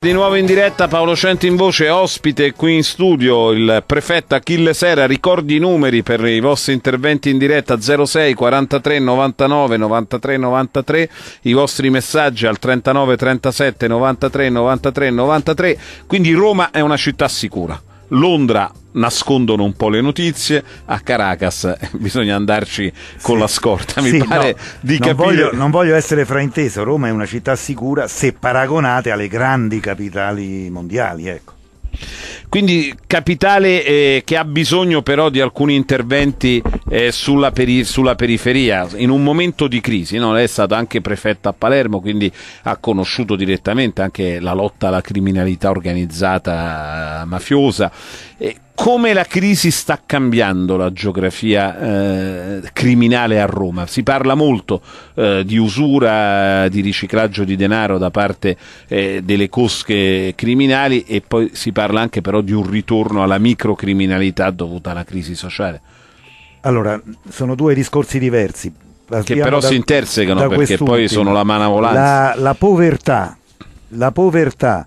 Di nuovo in diretta Paolo Cento in voce, ospite qui in studio il prefetto Achille Sera, ricordi i numeri per i vostri interventi in diretta 06 43 99 93 93, i vostri messaggi al 39 37 93 93 93, quindi Roma è una città sicura. Londra nascondono un po' le notizie, a Caracas eh, bisogna andarci con sì, la scorta, mi sì, pare no, di non capire. Voglio, non voglio essere frainteso, Roma è una città sicura se paragonate alle grandi capitali mondiali, ecco. Quindi capitale eh, che ha bisogno però di alcuni interventi eh, sulla, peri- sulla, periferia, in un momento di crisi, no? lei è stata anche prefetto a Palermo, quindi ha conosciuto direttamente anche la lotta alla criminalità organizzata eh, mafiosa. E come la crisi sta cambiando la geografia eh, criminale a Roma. Si parla molto eh, di usura, di riciclaggio di denaro da parte eh, delle cosche criminali e poi si parla anche però di un ritorno alla microcriminalità dovuta alla crisi sociale. Allora, sono due discorsi diversi. che però da, si intersecano perché poi sono la mano La, la povertà, la povertà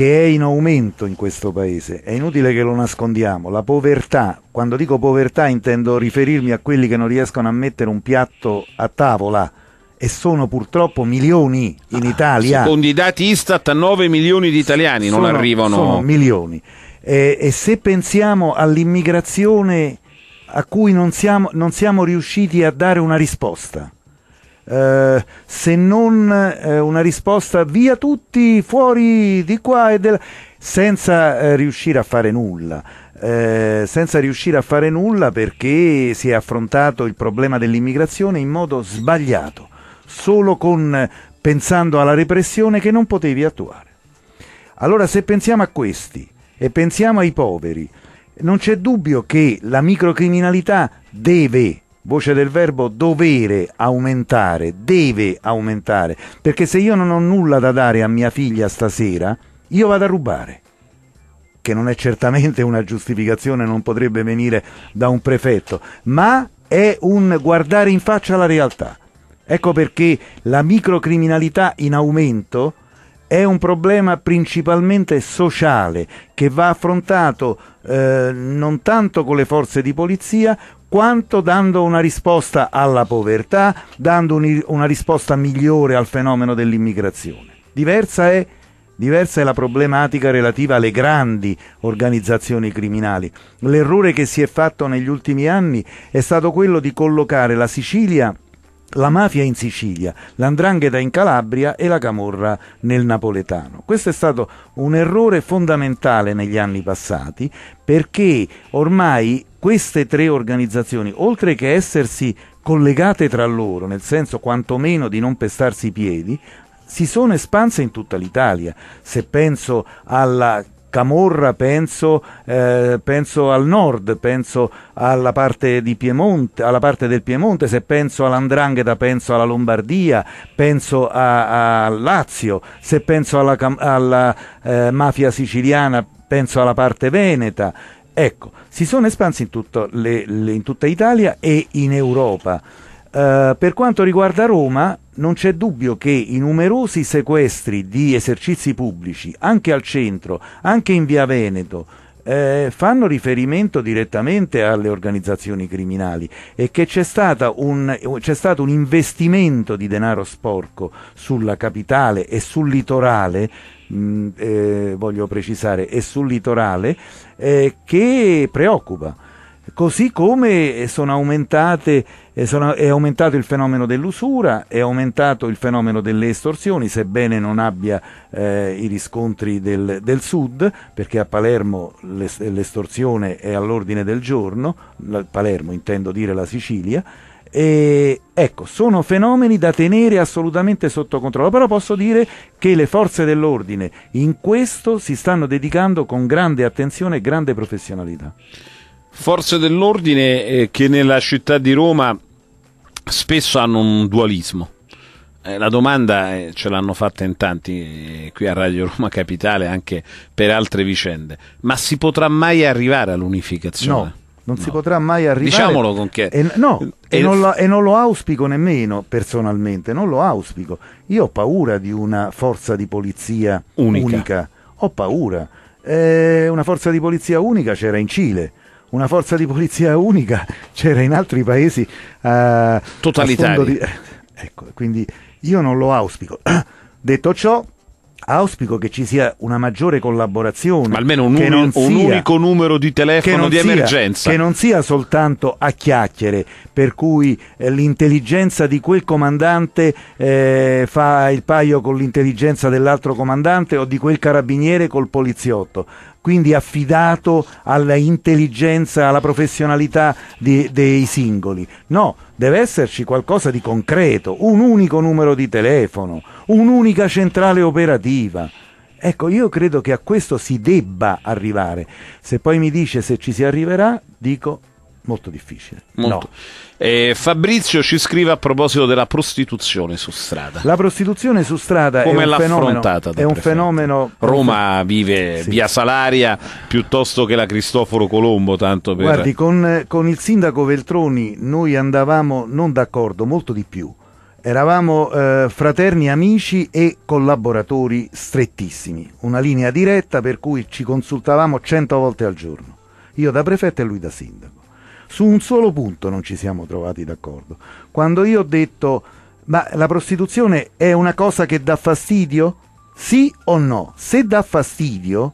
che è in aumento in questo paese. È inutile che lo nascondiamo. La povertà, quando dico povertà intendo riferirmi a quelli che non riescono a mettere un piatto a tavola e sono purtroppo milioni in ah, Italia. Secondo i dati Istat 9 milioni di italiani sono, non arrivano. Sono milioni. E, e se pensiamo all'immigrazione a cui non siamo, non siamo riusciti a dare una risposta eh, se non eh, una risposta via tutti, fuori di qua e del... senza eh, riuscire a fare nulla. Eh, senza riuscire a fare nulla perché si è affrontato il problema dell'immigrazione in modo sbagliato, solo con, pensando alla repressione che non potevi attuare. Allora se pensiamo a questi e pensiamo ai poveri, non c'è dubbio che la microcriminalità deve voce del verbo dovere aumentare, deve aumentare, perché se io non ho nulla da dare a mia figlia stasera, io vado a rubare, che non è certamente una giustificazione, non potrebbe venire da un prefetto, ma è un guardare in faccia la realtà. Ecco perché la microcriminalità in aumento è un problema principalmente sociale che va affrontato eh, non tanto con le forze di polizia quanto dando una risposta alla povertà, dando un, una risposta migliore al fenomeno dell'immigrazione. Diversa è, diversa è la problematica relativa alle grandi organizzazioni criminali. L'errore che si è fatto negli ultimi anni è stato quello di collocare la Sicilia la mafia in Sicilia, l'andrangheta in Calabria e la camorra nel napoletano. Questo è stato un errore fondamentale negli anni passati perché ormai queste tre organizzazioni, oltre che essersi collegate tra loro, nel senso quantomeno di non pestarsi i piedi, si sono espanse in tutta l'Italia. Se penso alla Camorra, penso, eh, penso, al nord, penso alla parte, Piemonte, alla parte, del Piemonte, se penso all'Andrangheta penso alla Lombardia, penso al Lazio, se penso alla, alla eh, mafia siciliana penso alla parte veneta. Ecco, si sono espansi in, le, le, in tutta Italia e in Europa. Eh, per quanto riguarda Roma, non c'è dubbio che i numerosi sequestri di esercizi pubblici, anche al centro, anche in via Veneto, eh, fanno riferimento direttamente alle organizzazioni criminali e che c'è, un, c'è stato un investimento di denaro sporco sulla capitale e sul litorale mh, mm, eh, voglio precisare, e sul litorale eh, che preoccupa Così come eh, sono, è aumentato il fenomeno dell'usura, è aumentato il fenomeno delle estorsioni, sebbene non abbia eh, i riscontri del, del, sud, perché a Palermo l'estorsione è all'ordine del giorno, la, Palermo intendo dire la Sicilia, e, ecco, sono fenomeni da tenere assolutamente sotto controllo, però posso dire che le forze dell'ordine in questo si stanno dedicando con grande attenzione e grande professionalità. Forze dell'ordine eh, che nella città di Roma spesso hanno un dualismo. Eh, la domanda eh, ce l'hanno fatta in tanti eh, qui a Radio Roma Capitale anche per altre vicende, ma si potrà mai arrivare all'unificazione? No. Non no. si potrà mai arrivare. Diciamolo con che. E, no, e, eh, e, non eh, lo, e non lo auspico nemmeno personalmente, non lo auspico. Io ho paura di una forza di polizia unica. unica. Ho paura. Eh, una forza di polizia unica c'era in Cile una forza di polizia unica c'era in altri paesi eh, totalitari. Di... Eh, ecco, quindi io non lo auspico. Detto ciò, auspico che ci sia una maggiore collaborazione. Ma almeno un, un, un sia, unico numero di telefono di sia, emergenza. Che non sia soltanto a chiacchiere, per cui eh, l'intelligenza di quel comandante eh, fa il paio con l'intelligenza dell'altro comandante o di quel carabiniere col poliziotto, quindi affidato all'intelligenza, alla professionalità di, dei singoli. No, deve esserci qualcosa di concreto, un unico numero di telefono, un'unica centrale operativa. Ecco, io credo che a questo si debba arrivare. Se poi mi dice se ci si arriverà, dico Molto difficile. Molto. No. Eh, Fabrizio ci scrive a proposito della prostituzione su strada. La prostituzione su strada Come è un fenomeno, è un fenomeno... Roma vive sì. via Salaria piuttosto che la Cristoforo Colombo. Tanto per... Guardi, con, con il sindaco Veltroni noi andavamo non d'accordo, molto di più eravamo eh, fraterni amici e collaboratori strettissimi, una linea diretta per cui ci consultavamo cento volte al giorno, io da prefetto e lui da sindaco. Su un solo punto non ci siamo trovati d'accordo. Quando io ho detto ma la prostituzione è una cosa che dà fastidio? Sì o no? Se dà fastidio,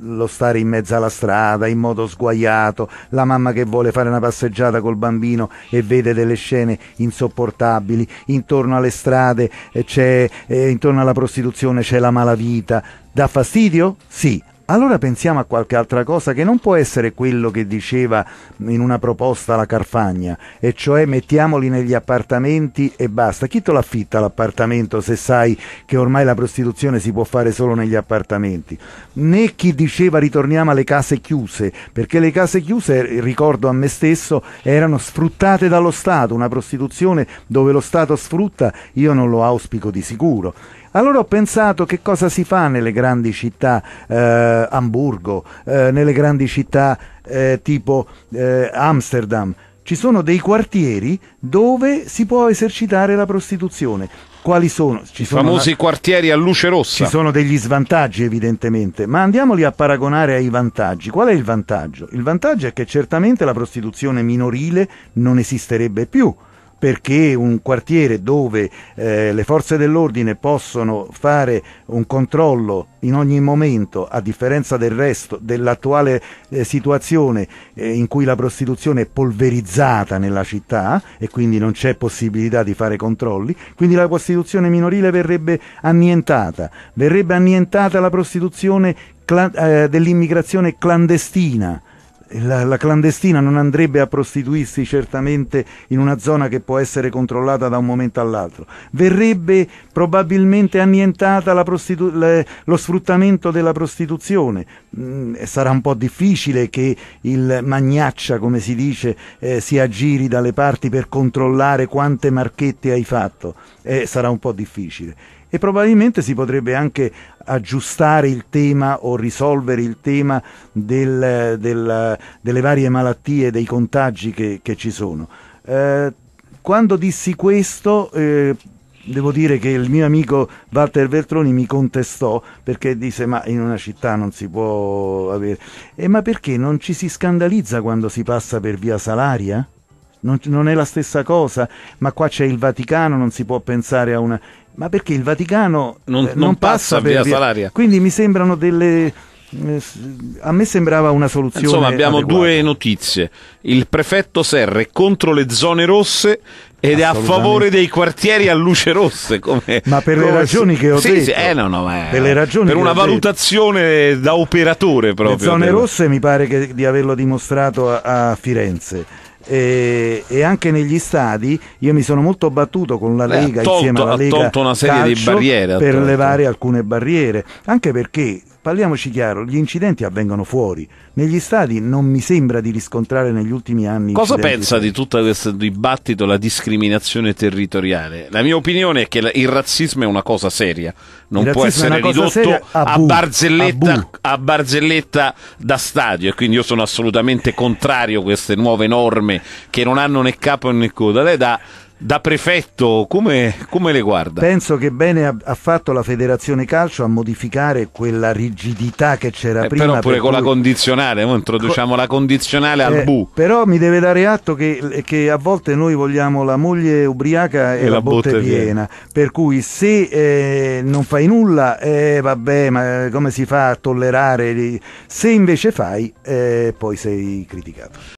lo stare in mezzo alla strada in modo sguaiato, la mamma che vuole fare una passeggiata col bambino e vede delle scene insopportabili, intorno alle strade eh, eh intorno alla prostituzione c'è la malavita. Dà fastidio? Sì allora pensiamo a qualche altra cosa che non può essere quello che diceva in una proposta la Carfagna, e cioè mettiamoli negli appartamenti e basta. Chi te l'affitta l'appartamento se sai che ormai la prostituzione si può fare solo negli appartamenti? Né chi diceva ritorniamo alle case chiuse, perché le case chiuse, ricordo a me stesso, erano sfruttate dallo Stato, una prostituzione dove lo Stato sfrutta, io non lo auspico di sicuro. Allora ho pensato che cosa si fa nelle grandi città, eh, Hamburgo, eh, nelle grandi città eh, tipo eh, Amsterdam. Ci sono dei quartieri dove si può esercitare la prostituzione. Quali sono? Ci I sono famosi una... quartieri a luce rossa. Ci sono degli svantaggi evidentemente, ma andiamoli a paragonare ai vantaggi. Qual è il vantaggio? Il vantaggio è che certamente la prostituzione minorile non esisterebbe più perché un quartiere dove eh, le forze dell'ordine possono fare un controllo in ogni momento, a differenza del resto dell'attuale eh, situazione eh, in cui la prostituzione è polverizzata nella città e quindi non c'è possibilità di fare controlli, quindi la prostituzione minorile verrebbe annientata, verrebbe annientata la prostituzione cla- eh, dell'immigrazione clandestina la, la, clandestina non andrebbe a prostituirsi certamente in una zona che può essere controllata da un momento all'altro. Verrebbe probabilmente annientata le, lo sfruttamento della prostituzione. Mm, sarà un po' difficile che il magnaccia, come si dice, eh, si aggiri dalle parti per controllare quante marchette hai fatto. Eh, sarà un po' difficile e probabilmente si potrebbe anche aggiustare il tema o risolvere il tema del, del, delle varie malattie, dei contagi che, che ci sono. Eh, quando dissi questo... Eh, devo dire che il mio amico Walter Veltroni mi contestò perché disse ma in una città non si può avere e ma perché non ci si scandalizza quando si passa per via Salaria? Non, non è la stessa cosa, ma qua c'è il Vaticano, non si può pensare a una ma perché il Vaticano non, eh, non, non passa, passa, via, via Salaria. Quindi mi sembrano delle eh, a me sembrava una soluzione. Insomma, abbiamo adeguata. due notizie. Il prefetto Serre è contro le zone rosse ed è a favore dei quartieri a luce rosse. Come, ma per le ragioni che ho sì, detto. Sì, eh, no, no, ma per, per una valutazione detto. da operatore proprio. Le zone rosse mi pare di averlo dimostrato a, a Firenze e, e, anche negli stadi io mi sono molto battuto con la Lega tolto, insieme alla Lega ha una serie di barriere per tolto. levare alcune barriere anche perché Parliamoci chiaro, gli incidenti avvengono fuori. Negli stadi non mi sembra di riscontrare negli ultimi anni. Cosa pensa di tutto questo dibattito la discriminazione territoriale? La mia opinione è che il razzismo è una cosa seria, non può essere ridotto a, a, barzelletta, a, a, barzelletta, da stadio e quindi io sono assolutamente contrario a queste nuove norme che non hanno né capo né coda. Lei da da prefetto, come, come, le guarda? Penso che bene ha, ha, fatto la Federazione Calcio a modificare quella rigidità che c'era eh, prima. Però pure per con cui... la condizionale, noi introduciamo Co... la condizionale eh, al bu. Però mi deve dare atto che, che, a volte noi vogliamo la moglie ubriaca e, e la, la, botte, botte piena. piena. Per cui se eh, non fai nulla, eh, vabbè, ma eh, come si fa a tollerare? Se invece fai, eh, poi sei criticato.